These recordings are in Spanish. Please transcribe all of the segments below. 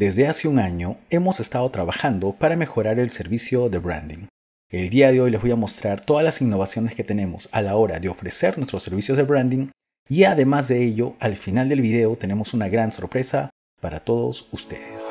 Desde hace un año hemos estado trabajando para mejorar el servicio de branding. El día de hoy les voy a mostrar todas las innovaciones que tenemos a la hora de ofrecer nuestros servicios de branding y además de ello, al final del video tenemos una gran sorpresa para todos ustedes.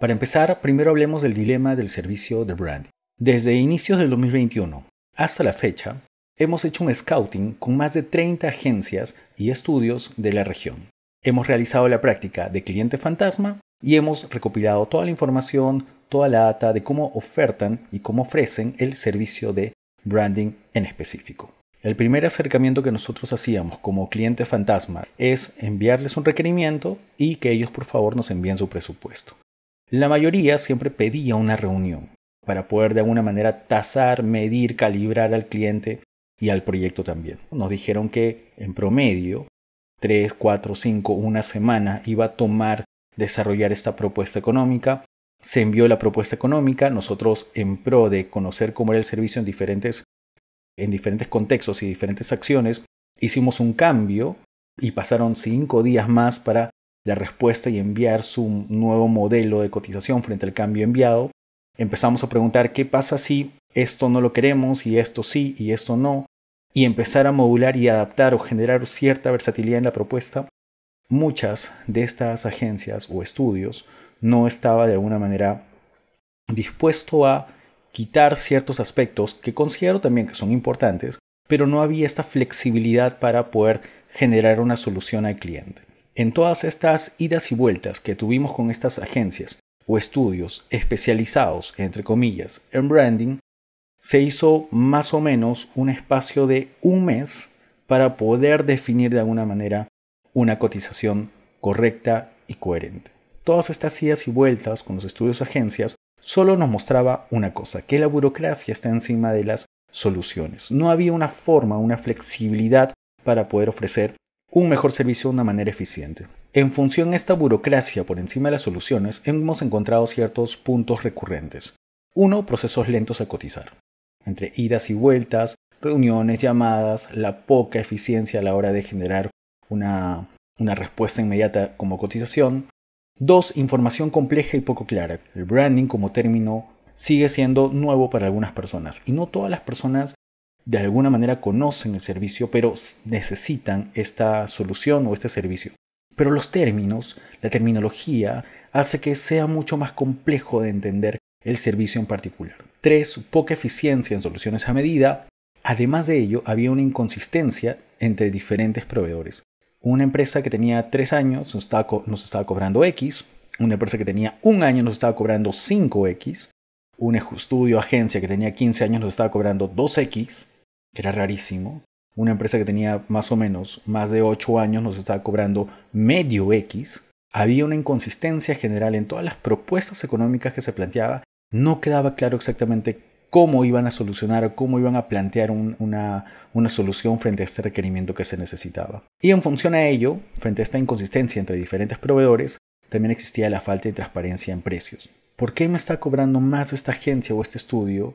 Para empezar, primero hablemos del dilema del servicio de branding. Desde inicios del 2021 hasta la fecha, hemos hecho un scouting con más de 30 agencias y estudios de la región. Hemos realizado la práctica de cliente fantasma y hemos recopilado toda la información, toda la data de cómo ofertan y cómo ofrecen el servicio de branding en específico. El primer acercamiento que nosotros hacíamos como cliente fantasma es enviarles un requerimiento y que ellos por favor nos envíen su presupuesto. La mayoría siempre pedía una reunión para poder de alguna manera tasar, medir, calibrar al cliente y al proyecto también. Nos dijeron que en promedio 3, 4, 5, una semana iba a tomar desarrollar esta propuesta económica. Se envió la propuesta económica, nosotros en pro de conocer cómo era el servicio en diferentes, en diferentes contextos y diferentes acciones, hicimos un cambio y pasaron cinco días más para la respuesta y enviar su nuevo modelo de cotización frente al cambio enviado, empezamos a preguntar qué pasa si esto no lo queremos y esto sí y esto no, y empezar a modular y adaptar o generar cierta versatilidad en la propuesta, muchas de estas agencias o estudios no estaba de alguna manera dispuesto a quitar ciertos aspectos que considero también que son importantes, pero no había esta flexibilidad para poder generar una solución al cliente. En todas estas idas y vueltas que tuvimos con estas agencias o estudios especializados, entre comillas, en branding, se hizo más o menos un espacio de un mes para poder definir de alguna manera una cotización correcta y coherente. Todas estas idas y vueltas con los estudios agencias solo nos mostraba una cosa, que la burocracia está encima de las soluciones. No había una forma, una flexibilidad para poder ofrecer un mejor servicio de una manera eficiente. En función a esta burocracia por encima de las soluciones, hemos encontrado ciertos puntos recurrentes. Uno, procesos lentos a cotizar. Entre idas y vueltas, reuniones, llamadas, la poca eficiencia a la hora de generar una, una respuesta inmediata como cotización. Dos, información compleja y poco clara. El branding como término sigue siendo nuevo para algunas personas y no todas las personas de alguna manera conocen el servicio, pero necesitan esta solución o este servicio. Pero los términos, la terminología, hace que sea mucho más complejo de entender el servicio en particular. Tres, Poca eficiencia en soluciones a medida. Además de ello, había una inconsistencia entre diferentes proveedores. Una empresa que tenía tres años nos estaba, cobrando X, una empresa que tenía un año nos estaba cobrando 5X, un estudio, agencia que tenía 15 años nos estaba cobrando 2X, que era rarísimo. Una empresa que tenía más o menos más de 8 años nos estaba cobrando medio X. Había una inconsistencia general en todas las propuestas económicas que se planteaba. No quedaba claro exactamente cómo iban a solucionar o cómo iban a plantear una, una solución frente a este requerimiento que se necesitaba. Y en función a ello, frente a esta inconsistencia entre diferentes proveedores, también existía la falta de transparencia en precios. ¿Por qué me está cobrando más esta agencia o este estudio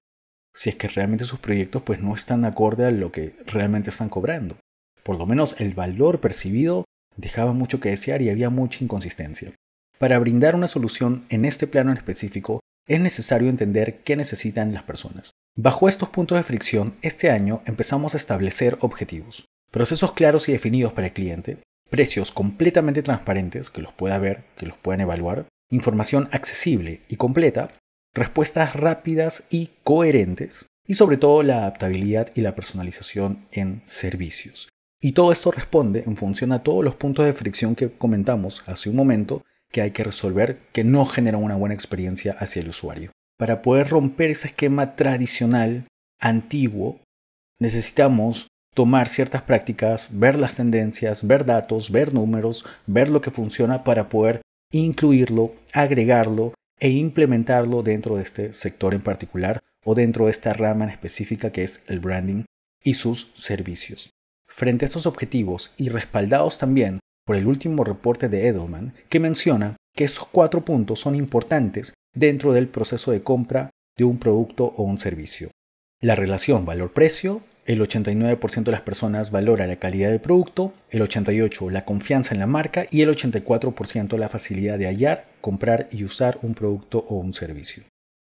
si es que realmente sus proyectos pues no están acorde a lo que realmente están cobrando? Por lo menos el valor percibido dejaba mucho que desear y había mucha inconsistencia. Para brindar una solución en este plano en específico, es necesario entender qué necesitan las personas. Bajo estos puntos de fricción, este año empezamos a establecer objetivos, procesos claros y definidos para el cliente, precios completamente transparentes que los pueda ver, que los puedan evaluar, información accesible y completa, respuestas rápidas y coherentes, y sobre todo la adaptabilidad y la personalización en servicios. Y todo esto responde en función a todos los puntos de fricción que comentamos hace un momento que hay que resolver que no generan una buena experiencia hacia el usuario. Para poder romper ese esquema tradicional, antiguo, necesitamos tomar ciertas prácticas, ver las tendencias, ver datos, ver números, ver lo que funciona para poder incluirlo, agregarlo e implementarlo dentro de este sector en particular o dentro de esta rama en específica que es el branding y sus servicios. Frente a estos objetivos y respaldados también por el último reporte de Edelman, que menciona que estos cuatro puntos son importantes dentro del proceso de compra de un producto o un servicio. La relación valor-precio, el 89% de las personas valora la calidad del producto, el 88% la confianza en la marca y el 84% la facilidad de hallar, comprar y usar un producto o un servicio.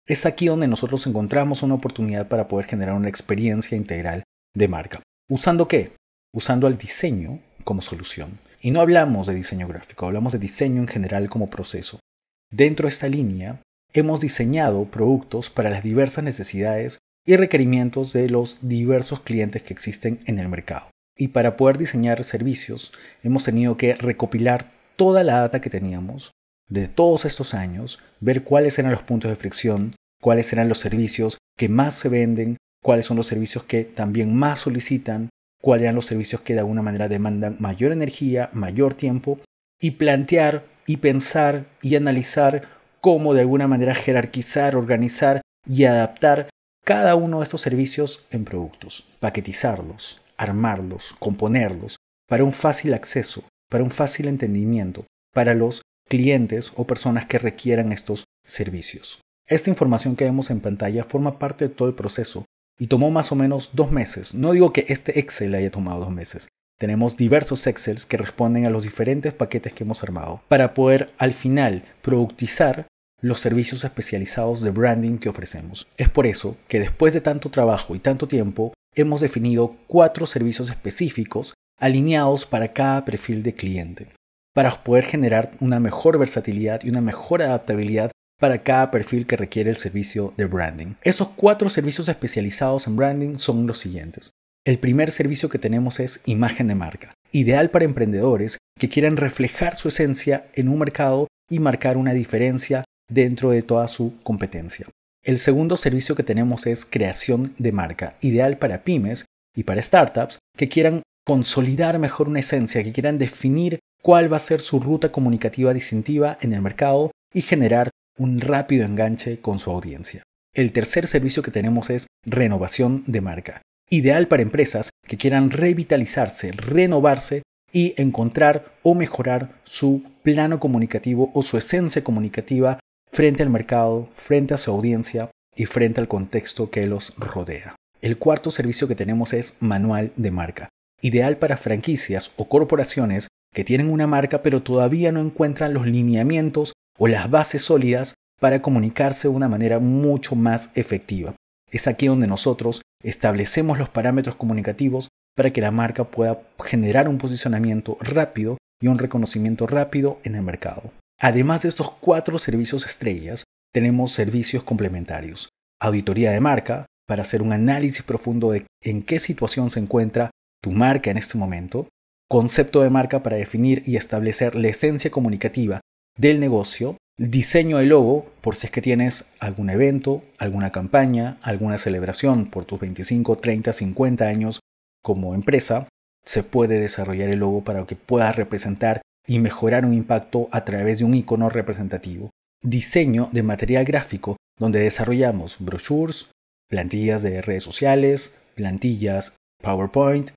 Es aquí donde nosotros encontramos una oportunidad para poder generar una experiencia integral de marca. ¿Usando qué? Usando el diseño como solución. Y no hablamos de diseño gráfico, hablamos de diseño en general como proceso. Dentro de esta línea, hemos diseñado productos para las diversas necesidades y requerimientos de los diversos clientes que existen en el mercado. Y para poder diseñar servicios hemos tenido que recopilar toda la data que teníamos de todos estos años, ver cuáles eran los puntos de fricción, cuáles eran los servicios que más se venden, cuáles son los servicios que también más solicitan, cuáles eran los servicios que de alguna manera demandan mayor energía, mayor tiempo, y plantear y pensar y analizar cómo de alguna manera jerarquizar, organizar y adaptar cada uno de estos servicios en productos, paquetizarlos, armarlos, componerlos, para un fácil acceso, para un fácil entendimiento, para los clientes o personas que requieran estos servicios. Esta información que vemos en pantalla forma parte de todo el proceso y tomó más o menos dos meses. No digo que este Excel haya tomado dos meses. Tenemos diversos Excels que responden a los diferentes paquetes que hemos armado para poder al final productizar los servicios especializados de branding que ofrecemos. Es por eso que después de tanto trabajo y tanto tiempo, hemos definido cuatro servicios específicos alineados para cada perfil de cliente, para poder generar una mejor versatilidad y una mejor adaptabilidad para cada perfil que requiere el servicio de branding. Esos cuatro servicios especializados en branding son los siguientes. El primer servicio que tenemos es imagen de marca, ideal para emprendedores que quieran reflejar su esencia en un mercado y marcar una diferencia dentro de toda su competencia. El segundo servicio que tenemos es creación de marca, ideal para pymes y para startups que quieran consolidar mejor una esencia, que quieran definir cuál va a ser su ruta comunicativa distintiva en el mercado y generar un rápido enganche con su audiencia. El tercer servicio que tenemos es renovación de marca, ideal para empresas que quieran revitalizarse, renovarse y encontrar o mejorar su plano comunicativo o su esencia comunicativa frente al mercado, frente a su audiencia y frente al contexto que los rodea. El cuarto servicio que tenemos es manual de marca, ideal para franquicias o corporaciones que tienen una marca pero todavía no encuentran los lineamientos o las bases sólidas para comunicarse de una manera mucho más efectiva. Es aquí donde nosotros establecemos los parámetros comunicativos para que la marca pueda generar un posicionamiento rápido y un reconocimiento rápido en el mercado. Además de estos cuatro servicios estrellas, tenemos servicios complementarios. Auditoría de marca, para hacer un análisis profundo de en qué situación se encuentra tu marca en este momento. Concepto de marca para definir y establecer la esencia comunicativa del negocio. Diseño de logo, por si es que tienes algún evento, alguna campaña, alguna celebración por tus 25, 30, 50 años como empresa, se puede desarrollar el logo para que puedas representar y mejorar un impacto a través de un icono representativo. Diseño de material gráfico donde desarrollamos brochures, plantillas de redes sociales, plantillas, PowerPoint,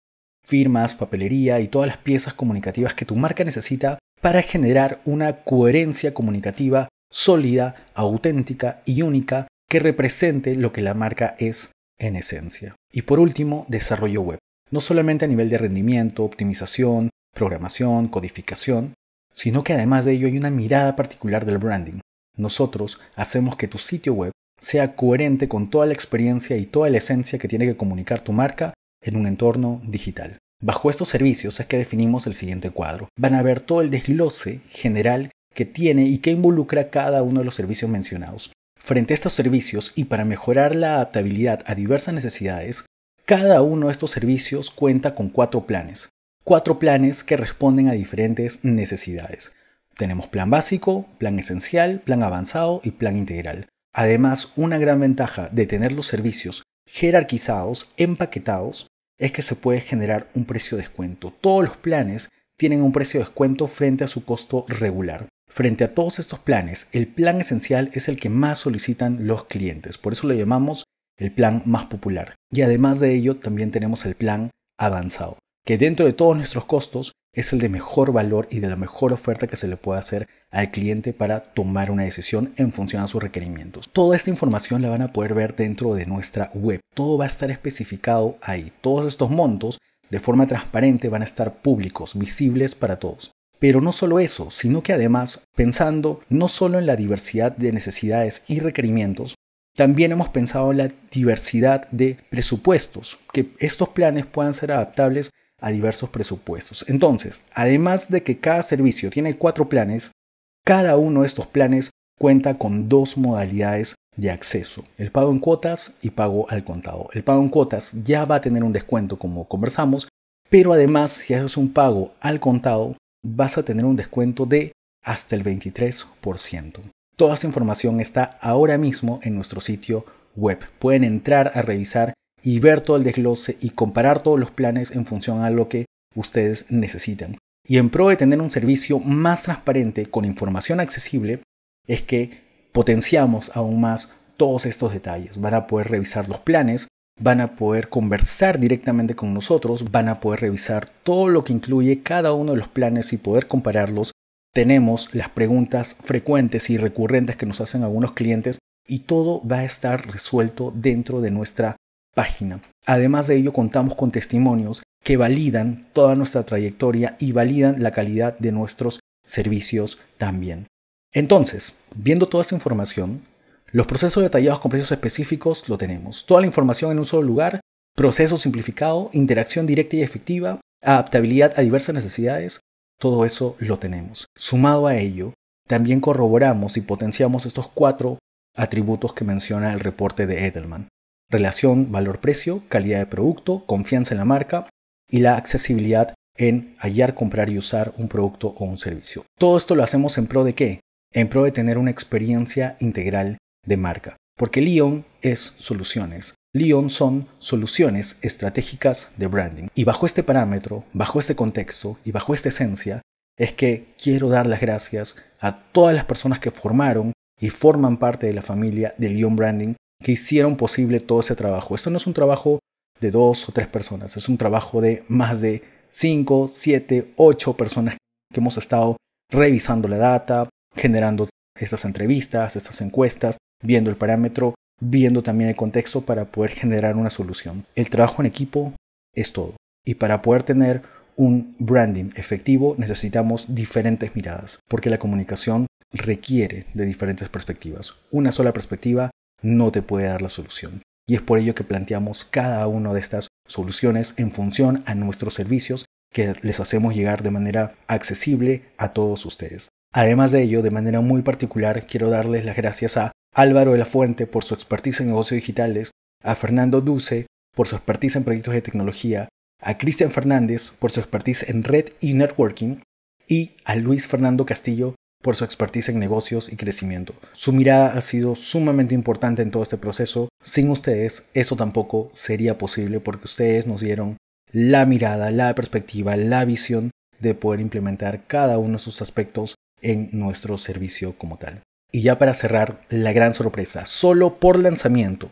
firmas, papelería y todas las piezas comunicativas que tu marca necesita para generar una coherencia comunicativa sólida, auténtica y única que represente lo que la marca es en esencia. Y por último, desarrollo web. No solamente a nivel de rendimiento, optimización, programación, codificación, sino que además de ello hay una mirada particular del branding. Nosotros hacemos que tu sitio web sea coherente con toda la experiencia y toda la esencia que tiene que comunicar tu marca en un entorno digital. Bajo estos servicios es que definimos el siguiente cuadro. Van a ver todo el desglose general que tiene y que involucra cada uno de los servicios mencionados. Frente a estos servicios y para mejorar la adaptabilidad a diversas necesidades, cada uno de estos servicios cuenta con cuatro planes cuatro planes que responden a diferentes necesidades. Tenemos plan básico, plan esencial, plan avanzado y plan integral. Además, una gran ventaja de tener los servicios jerarquizados, empaquetados, es que se puede generar un precio de descuento. Todos los planes tienen un precio de descuento frente a su costo regular. Frente a todos estos planes, el plan esencial es el que más solicitan los clientes, por eso lo llamamos el plan más popular. Y además de ello, también tenemos el plan avanzado que dentro de todos nuestros costos es el de mejor valor y de la mejor oferta que se le puede hacer al cliente para tomar una decisión en función a sus requerimientos. Toda esta información la van a poder ver dentro de nuestra web. Todo va a estar especificado ahí. Todos estos montos de forma transparente van a estar públicos, visibles para todos. Pero no solo eso, sino que además, pensando no solo en la diversidad de necesidades y requerimientos, también hemos pensado en la diversidad de presupuestos, que estos planes puedan ser adaptables a diversos presupuestos. Entonces, además de que cada servicio tiene cuatro planes, cada uno de estos planes cuenta con dos modalidades de acceso, el pago en cuotas y pago al contado. El pago en cuotas ya va a tener un descuento como conversamos, pero además si haces un pago al contado vas a tener un descuento de hasta el 23%. Toda esta información está ahora mismo en nuestro sitio web. Pueden entrar a revisar y ver todo el desglose y comparar todos los planes en función a lo que ustedes necesitan. Y en pro de tener un servicio más transparente con información accesible, es que potenciamos aún más todos estos detalles. Van a poder revisar los planes, van a poder conversar directamente con nosotros, van a poder revisar todo lo que incluye cada uno de los planes y poder compararlos. Tenemos las preguntas frecuentes y recurrentes que nos hacen algunos clientes y todo va a estar resuelto dentro de nuestra página. Además de ello, contamos con testimonios que validan toda nuestra trayectoria y validan la calidad de nuestros servicios también. Entonces, viendo toda esta información, los procesos detallados con precios específicos lo tenemos. Toda la información en un solo lugar, proceso simplificado, interacción directa y efectiva, adaptabilidad a diversas necesidades, todo eso lo tenemos. Sumado a ello, también corroboramos y potenciamos estos cuatro atributos que menciona el reporte de Edelman relación valor-precio, calidad de producto, confianza en la marca y la accesibilidad en hallar, comprar y usar un producto o un servicio. Todo esto lo hacemos en pro de qué? En pro de tener una experiencia integral de marca. Porque Leon es soluciones. Leon son soluciones estratégicas de branding. Y bajo este parámetro, bajo este contexto y bajo esta esencia, es que quiero dar las gracias a todas las personas que formaron y forman parte de la familia de Leon Branding que hicieron posible todo ese trabajo. Esto no es un trabajo de dos o tres personas, es un trabajo de más de cinco, siete, ocho personas que hemos estado revisando la data, generando estas entrevistas, estas encuestas, viendo el parámetro, viendo también el contexto para poder generar una solución. El trabajo en equipo es todo. Y para poder tener un branding efectivo necesitamos diferentes miradas, porque la comunicación requiere de diferentes perspectivas. Una sola perspectiva no te puede dar la solución. Y es por ello que planteamos cada una de estas soluciones en función a nuestros servicios que les hacemos llegar de manera accesible a todos ustedes. Además de ello, de manera muy particular, quiero darles las gracias a Álvaro de la Fuente por su expertise en negocios digitales, a Fernando Duce por su expertise en proyectos de tecnología, a Cristian Fernández por su expertise en red y networking y a Luis Fernando Castillo por su expertise en negocios y crecimiento. Su mirada ha sido sumamente importante en todo este proceso. Sin ustedes eso tampoco sería posible porque ustedes nos dieron la mirada, la perspectiva, la visión de poder implementar cada uno de sus aspectos en nuestro servicio como tal. Y ya para cerrar, la gran sorpresa, solo por lanzamiento,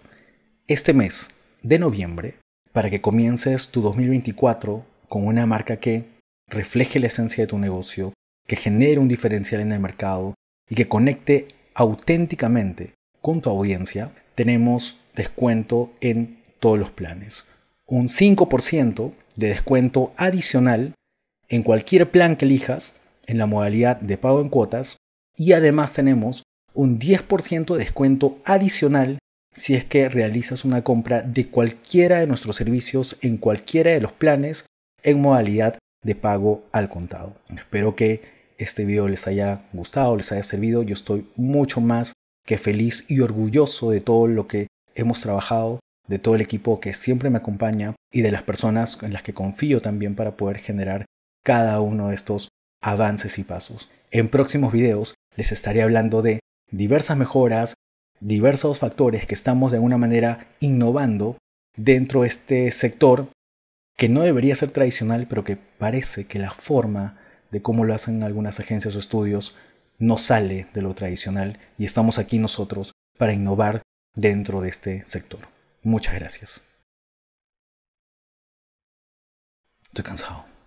este mes de noviembre, para que comiences tu 2024 con una marca que refleje la esencia de tu negocio, que genere un diferencial en el mercado y que conecte auténticamente con tu audiencia, tenemos descuento en todos los planes. Un 5% de descuento adicional en cualquier plan que elijas en la modalidad de pago en cuotas y además tenemos un 10% de descuento adicional si es que realizas una compra de cualquiera de nuestros servicios en cualquiera de los planes en modalidad de pago al contado. Espero que este video les haya gustado, les haya servido. Yo estoy mucho más que feliz y orgulloso de todo lo que hemos trabajado, de todo el equipo que siempre me acompaña y de las personas en las que confío también para poder generar cada uno de estos avances y pasos. En próximos videos les estaré hablando de diversas mejoras, diversos factores que estamos de alguna manera innovando dentro de este sector que no debería ser tradicional, pero que parece que la forma de cómo lo hacen algunas agencias o estudios, no sale de lo tradicional y estamos aquí nosotros para innovar dentro de este sector. Muchas gracias. Estoy